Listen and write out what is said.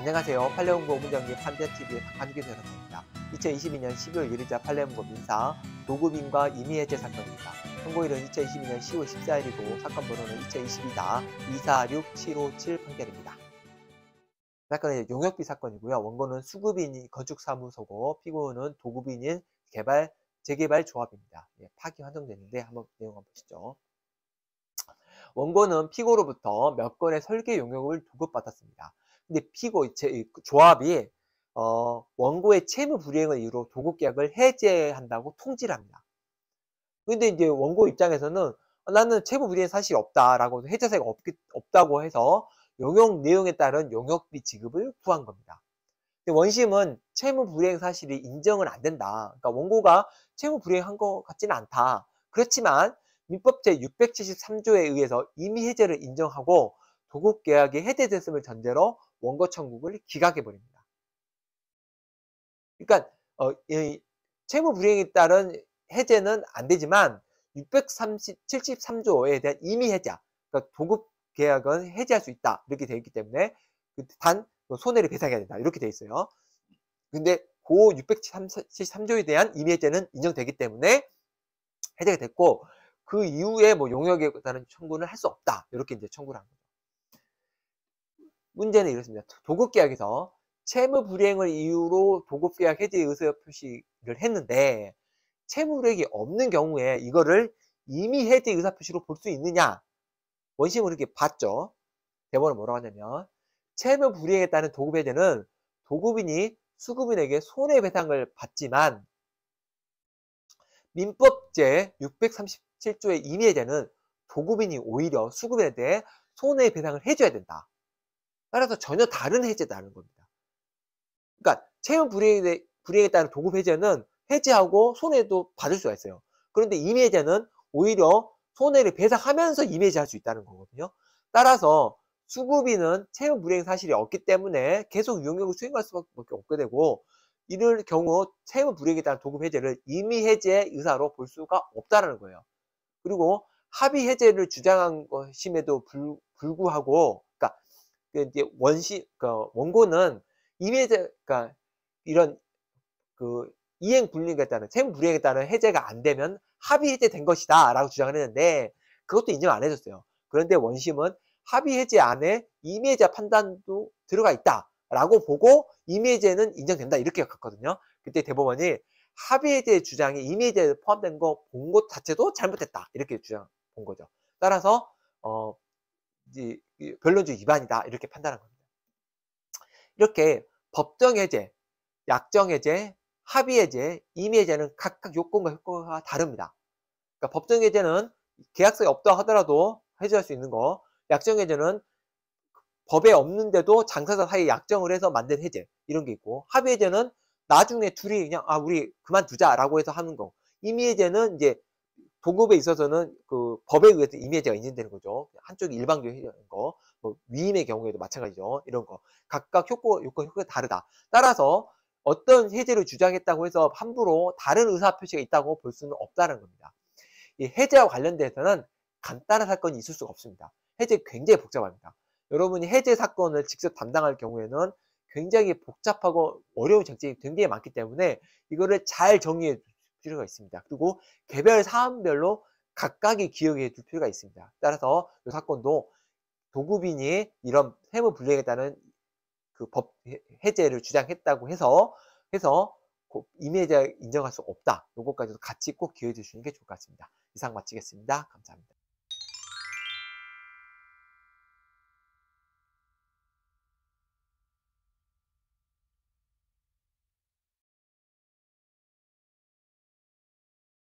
안녕하세요. 팔레온고 문정기 판재TV의 박한규 변호사입니다. 2022년 12월 1일자 팔레온고 민사 노구민과 임의해제 사건입니다. 선고일은 2022년 10월 14일이고 사건 번호는 2022다 246757 판결입니다. 사건은 용역비 사건이고요. 원고는 수급인이 건축사무소고 피고는 도급인인 개발 재개발 조합입니다. 예, 파기 환송됐는데 한번 내용 한번 보시죠. 원고는 피고로부터 몇 건의 설계 용역을 도급받았습니다. 근데 피고 제, 조합이 어, 원고의 채무 불이행을 이유로 도급 계약을 해제한다고 통지를 합니다. 근데 이제 원고 입장에서는 나는 채무 불이행 사실 없다라고 해제세가 없, 없다고 해서 용역 내용에 따른 용역비 지급을 구한 겁니다. 근데 원심은 채무 불이행 사실이 인정은 안 된다. 그러니까 원고가 채무 불이행한 것 같지는 않다. 그렇지만 민법 제673조에 의해서 임의 해제를 인정하고 도급 계약이 해제됐음을 전제로 원거 청구를 기각해 버립니다. 그러니까 어, 채무 불이행에 따른 해제는 안 되지만 673조에 대한 임의 해자, 그러니까 도급 계약은 해제할 수 있다 이렇게 되어 있기 때문에 그 단 손해를 배상해야 된다 이렇게 되어 있어요. 근데 고 673조에 대한 임의 해제는 인정되기 때문에 해제가 됐고 그 이후에 뭐 용역에 따른 청구는 할 수 없다 이렇게 이제 청구를 합니다. 문제는 이렇습니다. 도급계약에서 채무 불이행을 이유로 도급계약 해제의사 표시를 했는데 채무불이행이 없는 경우에 이거를 이미 해제 의사 표시로 볼 수 있느냐 원심을 이렇게 봤죠. 대법은 뭐라고 하냐면 채무 불이행에 따른 도급 해제는 도급인이 수급인에게 손해배상을 받지만 민법제 637조의 임의해제는 도급인이 오히려 수급인에 대해 손해배상을 해줘야 된다. 따라서 전혀 다른 해제다는 겁니다. 그러니까 채용 불이행에 불이익에 따른 도급 해제는 해제하고 손해도 받을 수가 있어요. 그런데 임해제는 오히려 손해를 배상하면서 임해제할 수 있다는 거거든요. 따라서 수급인은 채용 불이행 사실이 없기 때문에 계속 유용력을 수행할 수밖에 없게 되고 이럴 경우 채용 불이행에 따른 도급 해제를 임의 해제 의사로 볼 수가 없다는 거예요. 그리고 합의 해제를 주장한 것임에도 불구하고 그 이제 원시 그 원고는 이해제가 그러니까 이런 그 이행 불리에 따른 채무 불이행에 따른 해제가 안 되면 합의 해제된 것이다라고 주장을 했는데 그것도 인정 안 해줬어요. 그런데 원심은 합의 해제 안에 임해자 판단도 들어가 있다라고 보고 임해제는 인정된다 이렇게 갔거든요. 그때 대법원이 합의 해제 주장이 임해제 포함된 거 본 것 자체도 잘못됐다 이렇게 주장 본 거죠. 따라서 어 변론주 위반이다 이렇게 판단한 겁니다. 이렇게 법정해제, 약정해제, 합의해제, 임의해제는 각각 요건과 효과가 다릅니다. 그러니까 법정해제는 계약서에 없다 하더라도 해제할 수 있는 거, 약정해제는 법에 없는데도 장사사 사이에 약정을 해서 만든 해제 이런 게 있고 합의해제는 나중에 둘이 그냥 아 우리 그만두자라고 해서 하는 거 임의해제는 이제 보급에 있어서는 그 법에 의해서 임의해제가 인정되는 거죠 한쪽이 일반교 이런 거, 뭐 위임의 경우에도 마찬가지죠. 이런 거 각각 효과 효과 효과가 다르다. 따라서 어떤 해제를 주장했다고 해서 함부로 다른 의사 표시가 있다고 볼 수는 없다는 겁니다. 이 해제와 관련돼서는 간단한 사건이 있을 수가 없습니다. 해제 굉장히 복잡합니다. 여러분이 해제 사건을 직접 담당할 경우에는 굉장히 복잡하고 어려운 쟁점이 굉장히 많기 때문에 이거를 잘 정리해 줄 필요가 있습니다. 그리고 개별 사안별로 각각의 기억해 둘 필요가 있습니다. 따라서 이 사건도 도급인이 이런 세무 불리행에다는그 법 해제를 주장했다고 해서 해서 임해자 인정할 수 없다. 요것까지도 같이 꼭 기억해 주시는 게 좋을 것 같습니다. 이상 마치겠습니다. 감사합니다.